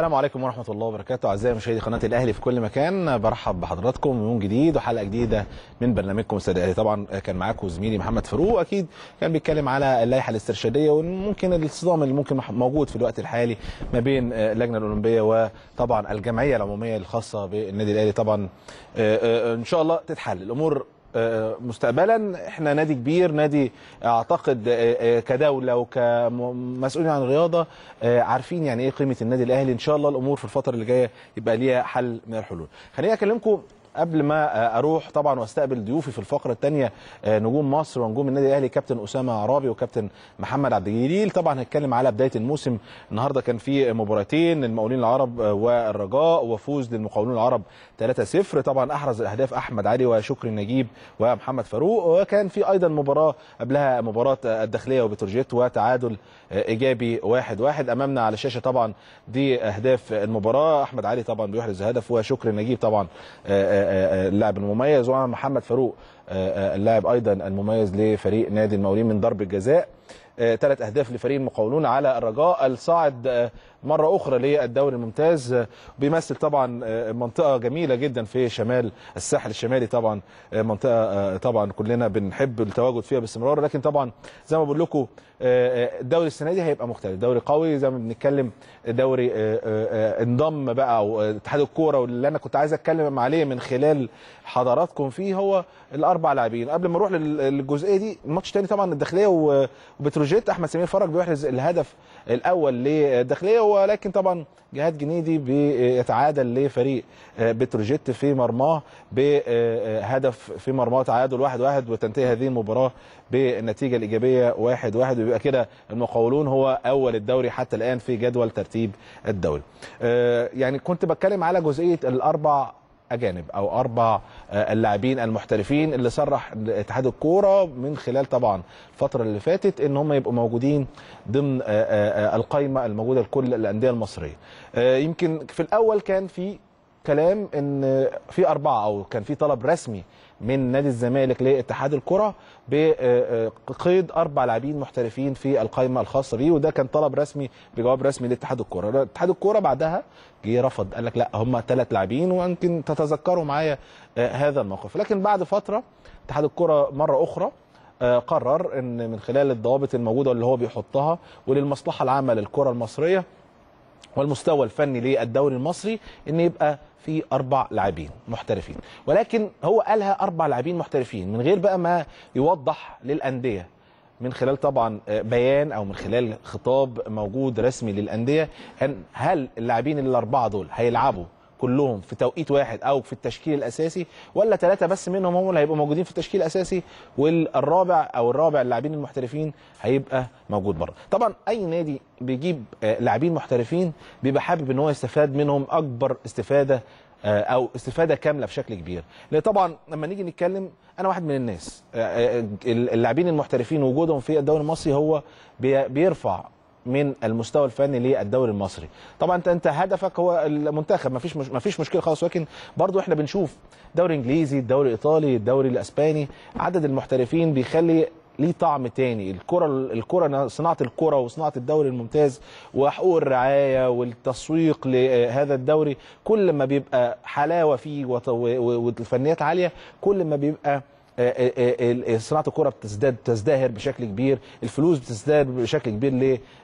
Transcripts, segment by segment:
السلام عليكم ورحمة الله وبركاته أعزائي مشاهدي قناة الأهلي في كل مكان برحب بحضراتكم يوم جديد وحلقة جديدة من برنامجكم استاد الأهلي طبعا كان معاكم زميلي محمد فاروق أكيد كان بيتكلم على اللائحة الاسترشادية وممكن الصدام اللي ممكن موجود في الوقت الحالي ما بين اللجنة الأولمبية وطبعا الجمعية العمومية الخاصة بالنادي الأهلي طبعا آه، آه، آه، إن شاء الله تتحل الأمور آه، مستقبلا احنا نادي كبير نادي اعتقد آه، آه، كدوله وكمسؤولين عن الرياضه عارفين يعني ايه قيمه النادي الاهلي ان شاء الله الامور في الفتره اللي جايه يبقى ليها حل من الحلول خليني اكلمكم قبل ما اروح طبعا واستقبل ضيوفي في الفقره الثانيه آه، نجوم مصر ونجوم النادي الاهلي كابتن اسامه عرابي وكابتن محمد عبد الجليل طبعا هنتكلم على بدايه الموسم النهارده كان في مباراتين المقاولين العرب والرجاء وفوز للمقاولين العرب 3-0 طبعا احرز الاهداف احمد علي وشكري نجيب ومحمد فاروق وكان في ايضا مباراه قبلها مباراه الداخليه وبتروجيت وتعادل ايجابي 1-1 امامنا على الشاشه طبعا دي اهداف المباراه احمد علي طبعا بيحرز هدف وشكري نجيب طبعا آه، آه، اللاعب المميز ومع محمد فاروق آه، آه، اللاعب ايضا المميز لفريق نادي المولين من ضرب الجزاء ثلاث آه، اهداف لفريق المقاولون على الرجاء الصاعد مرة أخرى للدوري الممتاز بيمثل طبعا آه، منطقة جميلة جدا في شمال الساحل الشمالي طبعا آه، منطقة آه، طبعا كلنا بنحب التواجد فيها باستمرار لكن طبعا زي ما بقول لكم الدوري السنة دي هيبقى مختلف دوري قوي زي ما بنتكلم دوري انضم بقى أو اتحاد الكورة واللي أنا كنت عايز أتكلم عليه من خلال حضراتكم فيه هو الأربع لاعبين قبل ما نروح للجزئية دي ماتش تاني طبعا الداخلية وبتروجيت أحمد سمير فرج بيحرز الهدف الأول للداخلية ولكن طبعا جهاد جنيدي بيتعادل لفريق آه، بتروجيت في مرماه بهدف في مرماه تعادل واحد واحد وتنتهي هذه المباراه بالنتيجه الايجابيه واحد واحد ويبقى كده المقاولون هو اول الدوري حتى الان في جدول ترتيب الدوري آه، يعني كنت بتكلم على جزئيه الاربع اجانب او اربع آه، اللاعبين المحترفين اللي صرح اتحاد الكوره من خلال طبعا الفتره اللي فاتت ان هم يبقوا موجودين ضمن آه، آه، القائمه الموجوده لكل الانديه المصريه يمكن في الاول كان في كلام ان في اربعه او كان في طلب رسمي من نادي الزمالك لاتحاد الكره بقيد اربع لاعبين محترفين في القائمه الخاصه بيه وده كان طلب رسمي بجواب رسمي لاتحاد الكره، اتحاد الكره بعدها جه رفض قال لك لا هم ثلاث لاعبين ويمكن تتذكروا معايا آه، هذا الموقف، لكن بعد فتره اتحاد الكره مره اخرى آه، قرر ان من خلال الضوابط الموجوده اللي هو بيحطها وللمصلحه العامه للكره المصريه والمستوى الفني للدوري المصري ان يبقى في اربع لاعبين محترفين ولكن هو قالها اربع لاعبين محترفين من غير بقى ما يوضح للانديه من خلال طبعا آه، بيان او من خلال خطاب موجود رسمي للانديه هل اللاعبين الاربعه دول هيلعبوا كلهم في توقيت واحد او في التشكيل الاساسي ولا ثلاثه بس منهم هم اللي هيبقوا موجودين في التشكيل الاساسي والرابع او الرابع اللاعبين المحترفين هيبقى موجود بره طبعا اي نادي بيجيب آه، لاعبين محترفين بيبقى حابب ان هو يستفاد منهم اكبر استفاده آه، او استفاده كامله بشكل كبير لان طبعا لما نيجي نتكلم انا واحد من الناس آه، اللاعبين المحترفين وجودهم في الدوري المصري هو بيرفع من المستوى الفني للدوري المصري طبعا انت انت هدفك هو المنتخب مفيش مش مفيش مشكله خالص ولكن برضو احنا بنشوف دوري انجليزي الدوري الايطالي الدوري الاسباني عدد المحترفين بيخلي ليه طعم تاني الكره الكره صناعه الكره وصناعه الدوري الممتاز وحقوق الرعايه والتسويق لهذا الدوري كل ما بيبقى حلاوه فيه والفنيات عاليه كل ما بيبقى آه، آه، آه، صناعه الكره بتزداد تزدهر بشكل كبير الفلوس بتزدهر بشكل كبير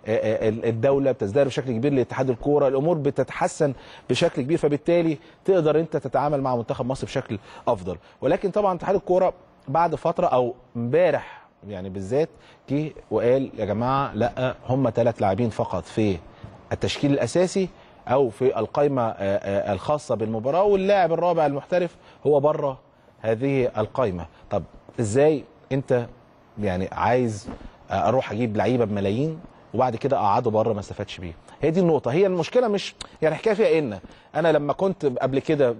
للدوله بتزدهر بشكل كبير لاتحاد الكوره الامور بتتحسن بشكل كبير فبالتالي تقدر انت تتعامل مع منتخب مصر بشكل افضل ولكن طبعا اتحاد الكوره بعد فتره او امبارح يعني بالذات جه وقال يا جماعه لا هم ثلاث لاعبين فقط في التشكيل الاساسي او في القائمه الخاصه بالمباراه واللاعب الرابع المحترف هو بره هذه القائمه طب ازاي انت يعني عايز اروح اجيب لعيبه بملايين وبعد كده اقعده بره ما استفادش بيه هي دي النقطه هي المشكله مش يعني الحكايه فيها إيه ان انا لما كنت قبل كده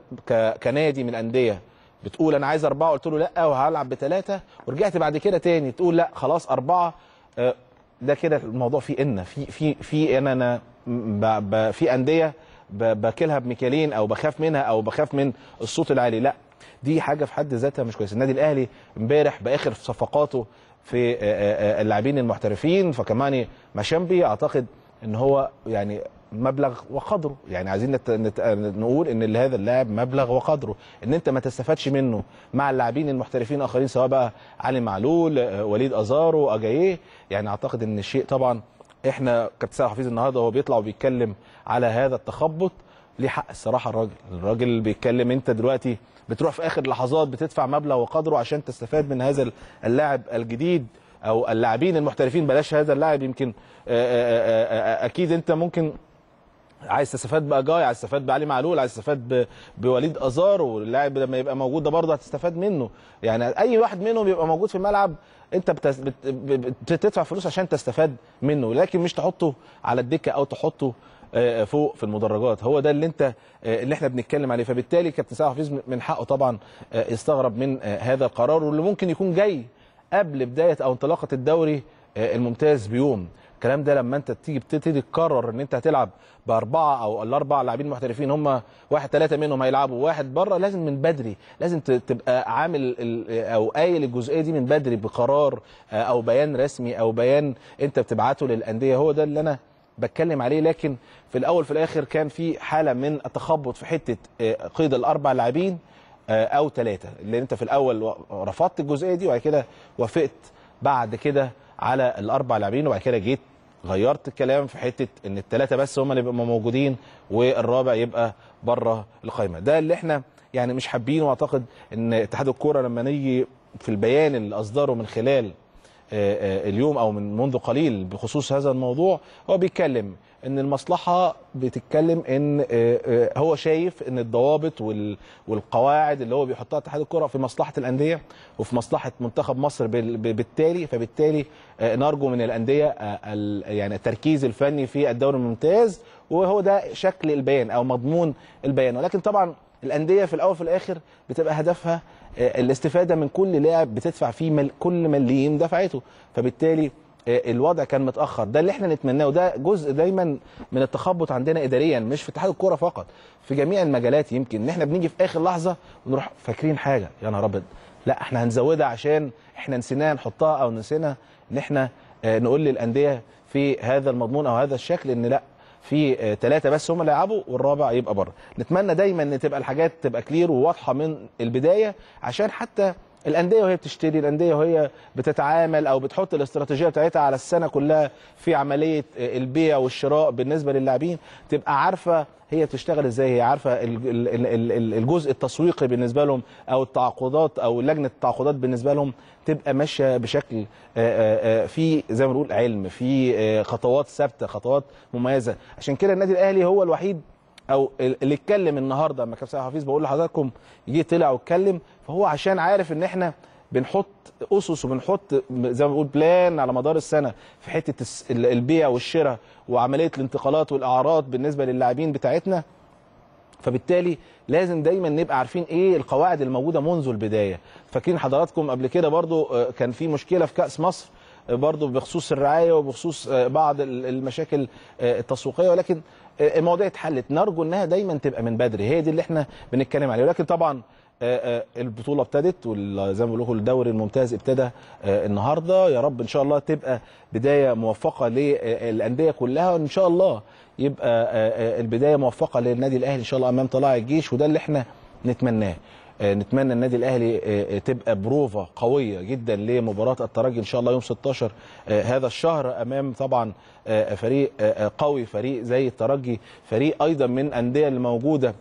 كنادي من الانديه بتقول انا عايز اربعه قلت له لا وهلعب بثلاثه ورجعت بعد كده تاني تقول لا خلاص اربعه آه، ده كده الموضوع فيه ان في في في ان انا ب ب في انديه باكلها بميكالين او بخاف منها او بخاف من الصوت العالي لا دي حاجه في حد ذاتها مش كويسه النادي الاهلي امبارح باخر صفقاته في آه، آه، آه، اللاعبين المحترفين فكمان مشامبي اعتقد ان هو يعني مبلغ وقدره يعني عايزين نت... نت... نقول ان هذا اللاعب مبلغ وقدره ان انت ما تستفادش منه مع اللاعبين المحترفين الاخرين سواء بقى علي معلول وليد ازارو اجاييه يعني اعتقد ان الشيء طبعا احنا كابتن حفيظ النهارده وهو بيطلع وبيتكلم على هذا التخبط ليه حق الصراحه الراجل الراجل اللي بيتكلم انت دلوقتي بتروح في اخر لحظات بتدفع مبلغ وقدره عشان تستفاد من هذا اللاعب الجديد او اللاعبين المحترفين بلاش هذا اللاعب يمكن آه، آه، آه، اكيد انت ممكن عايز تستفاد باجاي عايز تستفاد بعلي معلول عايز تستفاد بوليد ازار واللاعب لما يبقى موجود ده برضه هتستفاد منه يعني اي واحد منهم بيبقى موجود في الملعب انت بتدفع فلوس عشان تستفاد منه لكن مش تحطه على الدكه او تحطه آه، آه، فوق في المدرجات هو ده اللي انت آه، اللي احنا بنتكلم عليه فبالتالي كابتن سعد حفيظ من حقه طبعا استغرب من هذا القرار واللي ممكن يكون جاي قبل بدايه او انطلاقه الدوري الممتاز بيوم الكلام ده لما انت تيجي بتبتدي تقرر ان انت هتلعب باربعه او الاربع لاعبين محترفين هم واحد ثلاثه منهم هيلعبوا واحد بره لازم من بدري لازم تبقى عامل او قايل الجزئيه دي من بدري بقرار او بيان رسمي او بيان انت بتبعته للانديه هو ده اللي انا بتكلم عليه لكن في الاول في الاخر كان في حاله من التخبط في حته آه، قيد الاربع لاعبين آه، او ثلاثه اللي انت في الاول رفضت الجزئيه دي وبعد كده وافقت بعد كده على الاربع لاعبين وبعد كده جيت غيرت الكلام في حته ان الثلاثه بس هم اللي بيبقوا موجودين والرابع يبقى بره القايمه ده اللي احنا يعني مش حابينه واعتقد ان اتحاد الكوره لما نيجي في البيان اللي اصدره من خلال آه، آه، اليوم او من منذ قليل بخصوص هذا الموضوع هو بيتكلم ان المصلحه بتتكلم ان آه، هو شايف ان الضوابط والقواعد اللي هو بيحطها اتحاد الكره في مصلحه الانديه وفي مصلحه منتخب مصر بالتالي فبالتالي نرجو من الانديه يعني التركيز الفني في الدوري الممتاز وهو ده شكل البيان او مضمون البيان ولكن طبعا الانديه في الاول وفي الاخر بتبقى هدفها آه، الاستفاده من كل لاعب بتدفع فيه مل كل مليم دفعته فبالتالي آه، الوضع كان متاخر ده اللي احنا نتمناه وده جزء دايما من التخبط عندنا اداريا مش في اتحاد الكوره فقط في جميع المجالات يمكن ان احنا بنيجي في اخر لحظه ونروح فاكرين حاجه يا نهار ابيض لا احنا هنزودها عشان احنا نسيناها نحطها او نسينا ان احنا آه، نقول للانديه في هذا المضمون او هذا الشكل ان لا في ثلاثه آه، بس هم اللي يلعبوا والرابع يبقى بره نتمنى دايما ان تبقى الحاجات تبقى كلير وواضحه من البدايه عشان حتى الانديه وهي بتشتري الانديه وهي بتتعامل او بتحط الاستراتيجيه بتاعتها على السنه كلها في عمليه البيع والشراء بالنسبه للاعبين تبقى عارفه هي بتشتغل ازاي هي عارفه الجزء التسويقي بالنسبه لهم او التعاقدات او لجنه التعاقدات بالنسبه لهم تبقى ماشيه بشكل في زي ما بنقول علم في خطوات ثابته خطوات مميزه عشان كده النادي الاهلي هو الوحيد او اللي اتكلم النهارده لما كابتن حفيظ بقول لحضراتكم جه طلع واتكلم فهو عشان عارف ان احنا بنحط اسس وبنحط زي ما بنقول بلان على مدار السنه في حته البيع والشراء وعمليه الانتقالات والاعراض بالنسبه للاعبين بتاعتنا فبالتالي لازم دايما نبقى عارفين ايه القواعد الموجوده منذ البدايه فاكرين حضراتكم قبل كده برضو آه، كان في مشكله في كاس مصر برضو بخصوص الرعايه وبخصوص آه، بعض المشاكل آه، التسويقيه ولكن آه، المواضيع اتحلت نرجو انها دايما تبقى من بدري هي دي اللي احنا بنتكلم عليها ولكن طبعا البطوله ابتدت وزي ما بقول لكم الدوري الممتاز ابتدى النهارده يا رب ان شاء الله تبقى بدايه موفقه للانديه كلها وان شاء الله يبقى البدايه موفقه للنادي الاهلي ان شاء الله امام طلائع الجيش وده اللي احنا نتمناه آه، نتمنى النادي الاهلي آه، آه، تبقى بروفه قويه جدا لمباراه الترجي ان شاء الله يوم 16 هذا الشهر امام طبعا فريق قوي فريق زي الترجي فريق ايضا من الانديه الموجوده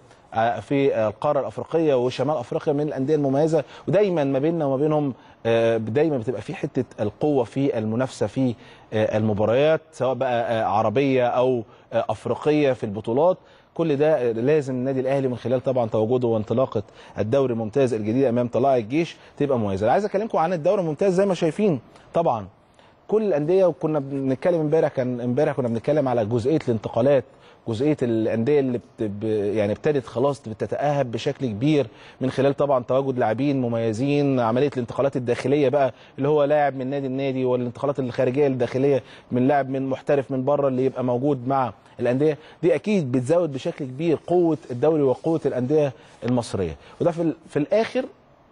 في القاره الافريقيه وشمال افريقيا من الانديه المميزه ودايما ما بيننا وما بينهم دايما بتبقى في حته القوه في المنافسه في المباريات سواء بقى عربيه او افريقيه في البطولات كل ده لازم النادي الاهلي من خلال طبعا تواجده وانطلاقه الدوري الممتاز الجديد امام طلائع الجيش تبقى مميزه عايز اكلمكم عن الدوري الممتاز زي ما شايفين طبعا كل الانديه وكنا بنتكلم امبارح كان امبارح كنا بنتكلم على جزئيه الانتقالات جزئيه الانديه اللي بت... يعني ابتدت خلاص بتتاهب بشكل كبير من خلال طبعا تواجد لاعبين مميزين عمليه الانتقالات الداخليه بقى اللي هو لاعب من نادي النادي والانتقالات الخارجيه الداخليه من لاعب من محترف من بره اللي يبقى موجود مع الانديه دي اكيد بتزود بشكل كبير قوه الدوري وقوه الانديه المصريه وده في, ال... في الاخر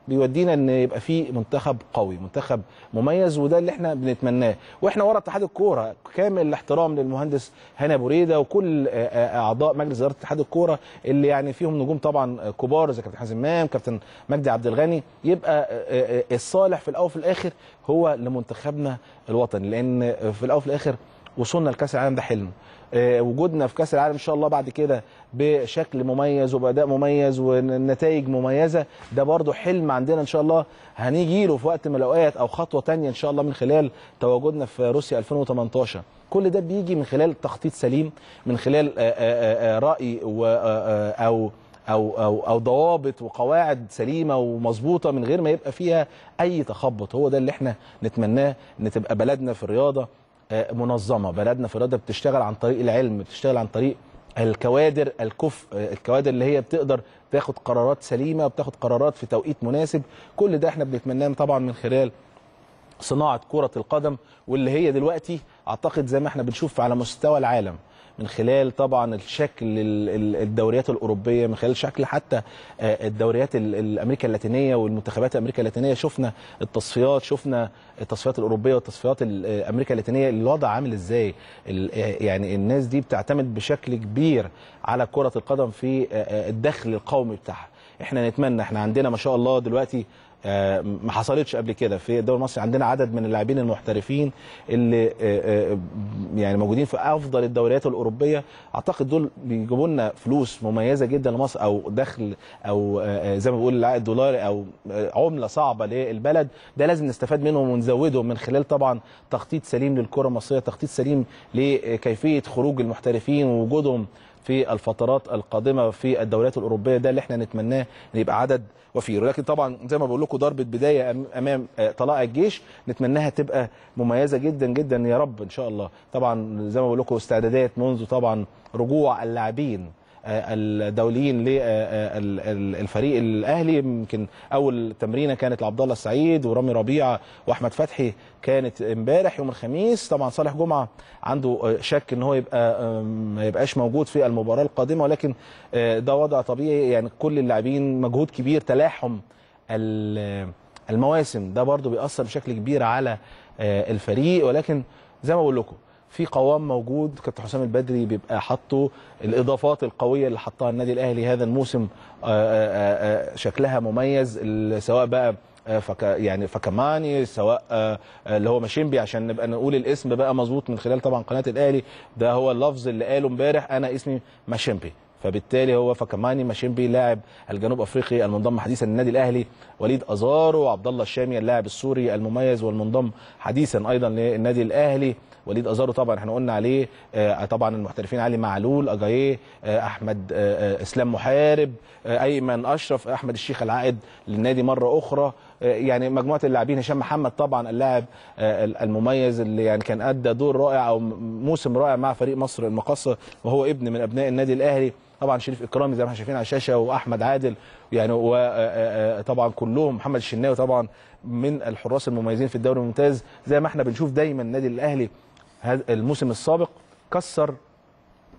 بيودينا ان يبقى في منتخب قوي منتخب مميز وده اللي احنا بنتمناه واحنا ورا اتحاد الكوره كامل الاحترام للمهندس هنا ريده وكل اعضاء مجلس اداره اتحاد الكوره اللي يعني فيهم نجوم طبعا كبار زي كابتن حازم امام كابتن مجدي عبد الغني يبقى الصالح في الاول وفي الاخر هو لمنتخبنا الوطني لان في الاول وفي الاخر وصلنا لكاس العالم ده حلم آه، وجودنا في كاس العالم ان شاء الله بعد كده بشكل مميز وباداء مميز ونتائج مميزه ده برضو حلم عندنا ان شاء الله هنيجي له في وقت من الاوقات او خطوه ثانيه ان شاء الله من خلال تواجدنا في روسيا 2018 كل ده بيجي من خلال تخطيط سليم من خلال آه، آه، راي او او او او ضوابط وقواعد سليمه ومظبوطه من غير ما يبقى فيها اي تخبط هو ده اللي احنا نتمناه ان تبقى بلدنا في الرياضه آه، منظمه بلدنا في الرياضه بتشتغل عن طريق العلم بتشتغل عن طريق الكوادر الكف آه، الكوادر اللي هي بتقدر تاخد قرارات سليمه وبتاخد قرارات في توقيت مناسب كل ده احنا بنتمناه طبعا من خلال صناعه كره القدم واللي هي دلوقتي اعتقد زي ما احنا بنشوف على مستوى العالم من خلال طبعا الشكل الدوريات الاوروبيه من خلال شكل حتى آه، الدوريات الامريكا اللاتينيه والمنتخبات الامريكا اللاتينيه شفنا التصفيات شفنا التصفيات الاوروبيه والتصفيات الامريكا آه، اللاتينيه الوضع عامل ازاي آه، يعني الناس دي بتعتمد بشكل كبير على كره القدم في الدخل القومي بتاعها احنا نتمنى احنا عندنا ما شاء الله دلوقتي ما حصلتش قبل كده في الدوري المصري عندنا عدد من اللاعبين المحترفين اللي آه، آه، يعني موجودين في افضل الدوريات الاوروبيه اعتقد دول بيجيبوا لنا فلوس مميزه جدا لمصر او دخل او آه، زي ما بيقول العائد دولاري او عمله صعبه للبلد ده لازم نستفاد منهم ونزودهم من خلال طبعا تخطيط سليم للكره المصريه تخطيط سليم لكيفيه خروج المحترفين ووجودهم في الفترات القادمه في الدوريات الاوروبيه ده اللي احنا نتمناه ان يبقى عدد وفير ولكن طبعا زي ما بقول لكم ضربه بدايه امام آه، طلائع الجيش نتمناها تبقى مميزه جدا جدا يا رب ان شاء الله طبعا زي ما بقول لكم استعدادات منذ طبعا رجوع اللاعبين الدوليين للفريق آه، الاهلي يمكن اول تمرينه كانت لعبد الله السعيد ورامي ربيعه واحمد فتحي كانت امبارح يوم الخميس طبعا صالح جمعه عنده شك ان هو يبقى ما يبقاش موجود في المباراه القادمه ولكن آه، ده وضع طبيعي يعني كل اللاعبين مجهود كبير تلاحم المواسم ده برضو بيأثر بشكل كبير على آه، الفريق ولكن زي ما بقول لكم في قوام موجود كابتن حسام البدري بيبقى حاطه الاضافات القويه اللي حطها النادي الاهلي هذا الموسم آه، آه، آه، شكلها مميز سواء بقى فك يعني فكماني سواء اللي هو ماشيمبي عشان نبقى نقول الاسم بقى مظبوط من خلال طبعا قناه الاهلي ده هو اللفظ اللي قاله امبارح انا اسمي ماشيمبي فبالتالي هو فكماني ماشيمبي لاعب الجنوب افريقي المنضم حديثا للنادي الاهلي وليد ازارو وعبد الله الشامي اللاعب السوري المميز والمنضم حديثا ايضا للنادي الاهلي وليد ازارو طبعا احنا قلنا عليه آه، طبعا المحترفين علي معلول اجايه آه، احمد آه، اسلام محارب ايمن اشرف احمد الشيخ العائد للنادي مره اخرى يعني مجموعه اللاعبين هشام محمد طبعا اللاعب المميز اللي يعني كان ادى دور رائع او موسم رائع مع فريق مصر المقصه وهو ابن من ابناء النادي الاهلي طبعا شريف اكرامي زي ما احنا شايفين على الشاشه واحمد عادل يعني وطبعا كلهم محمد الشناوي طبعا من الحراس المميزين في الدوري الممتاز زي ما احنا بنشوف دايما النادي الاهلي الموسم السابق كسر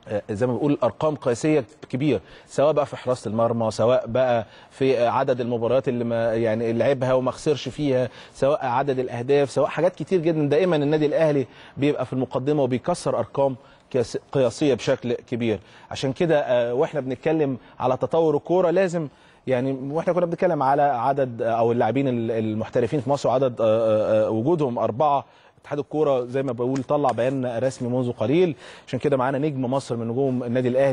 آه، زي ما بيقول ارقام قياسيه كبيره سواء بقى في حراسه المرمى سواء بقى في عدد المباريات اللي ما يعني لعبها وما خسرش فيها سواء عدد الاهداف سواء حاجات كتير جدا دائما النادي الاهلي بيبقى في المقدمه وبيكسر ارقام قياسيه بشكل كبير عشان كده آه، واحنا بنتكلم على تطور الكوره لازم يعني واحنا كنا بنتكلم على عدد او اللاعبين المحترفين في مصر وعدد آه، وجودهم اربعه اتحاد الكوره زي ما بقول طلع بيان رسمي منذ قليل عشان كده معانا نجم مصر من نجوم النادي الاهلي